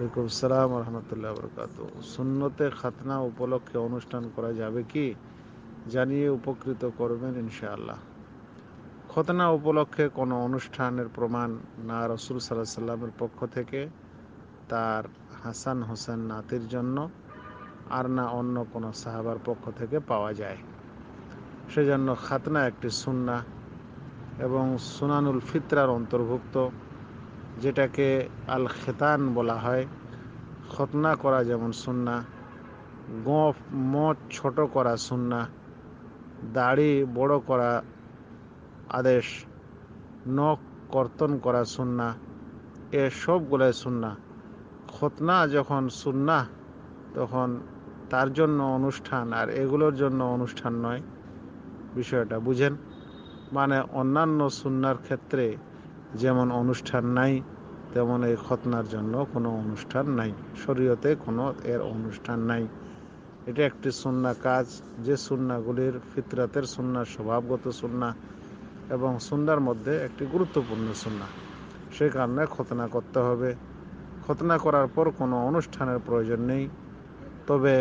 ওয়ালাইকুম সালাম রহমতুল্লাহ বরকাত সুন্নতে খাতনা উপলক্ষে অনুষ্ঠান করা যাবে কি জানিয়ে উপকৃত করবেন ইনশাআল্লাহ খতনা উপলক্ষে কোনো অনুষ্ঠানের প্রমাণ না রসুল সাল্লাহ সাল্লামের পক্ষ থেকে তার হাসান হোসেন নাতির জন্য আর না অন্য কোনো সাহাবার পক্ষ থেকে পাওয়া যায় সেজন্য খাতনা একটি সুন্না এবং সুনানুল ফিতরার অন্তর্ভুক্ত যেটাকে আল খেতান বলা হয় খতনা করা যেমন সুন্না গোঁফ মদ ছোট করা সুন্না দাড়ি বড় করা আদেশ নখ কর্তন করা সুন্না এ সবগুলাই সুন্না খতনা যখন সুন্না তখন তার জন্য অনুষ্ঠান আর এগুলোর জন্য অনুষ্ঠান নয় বিষয়টা বুঝেন মানে অন্যান্য সুন্নার ক্ষেত্রে যেমন অনুষ্ঠান নাই তেমন এই খতনার জন্য কোনো অনুষ্ঠান নাই শরীয়তে কোনো এর অনুষ্ঠান নাই এটা একটি সুন্না কাজ যে সুন্নাগুলির ফিতরাতের সুন্না স্বভাবগত সুন্না এবং সুন্নার মধ্যে একটি গুরুত্বপূর্ণ সুন্না সে কারণে খতনা করতে হবে খতনা করার পর কোনো অনুষ্ঠানের প্রয়োজন নেই তবে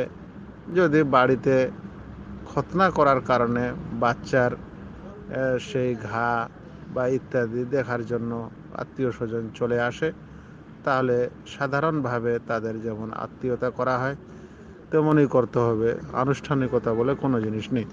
যদি বাড়িতে খতনা করার কারণে বাচ্চার সেই ঘা বা ইত্যাদি দেখার জন্য আত্মীয় স্বজন চলে আসে তাহলে সাধারণভাবে তাদের যেমন আত্মীয়তা করা হয় তেমনই করতে হবে আনুষ্ঠানিকতা বলে কোনো জিনিস নেই